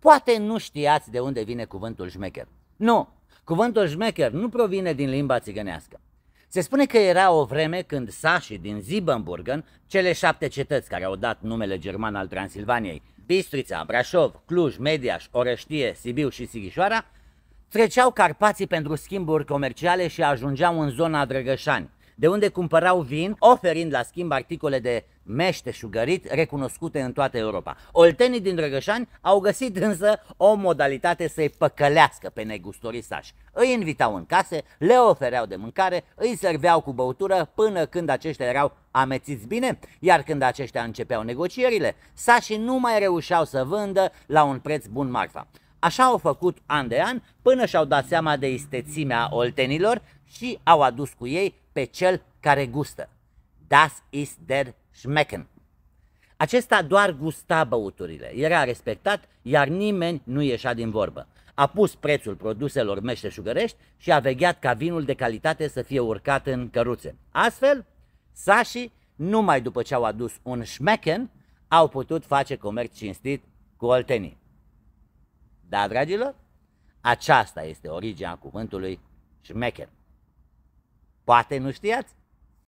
Poate nu știați de unde vine cuvântul șmecher. Nu, cuvântul șmecher nu provine din limba țigănească. Se spune că era o vreme când sașii din Zibenburgen, cele șapte cetăți care au dat numele german al Transilvaniei, Bistrița, Brașov, Cluj, Mediaș, Orăștie, Sibiu și Sighișoara, treceau Carpații pentru schimburi comerciale și ajungeau în zona Drăgășani, de unde cumpărau vin, oferind la schimb articole de meșteșugărit recunoscute în toată Europa. Oltenii din Drăgășani au găsit însă o modalitate să-i păcălească pe negustorii sași. Îi invitau în case, le ofereau de mâncare, îi serveau cu băutură până când aceștia erau amețiți bine, iar când aceștia începeau negocierile, sașii nu mai reușeau să vândă la un preț bun marfa. Așa au făcut an de an până și-au dat seama de istețimea oltenilor și au adus cu ei pe cel care gustă. Das ist der Schmecken. Acesta doar gusta băuturile, era respectat, iar nimeni nu ieșea din vorbă. A pus prețul produselor meșteșugărești și a vegheat ca vinul de calitate să fie urcat în căruțe. Astfel, sașii, numai după ce au adus un șmechen, au putut face comerț cinstit cu oltenii. Da, dragilor? Aceasta este originea cuvântului șmecher. Poate nu știați?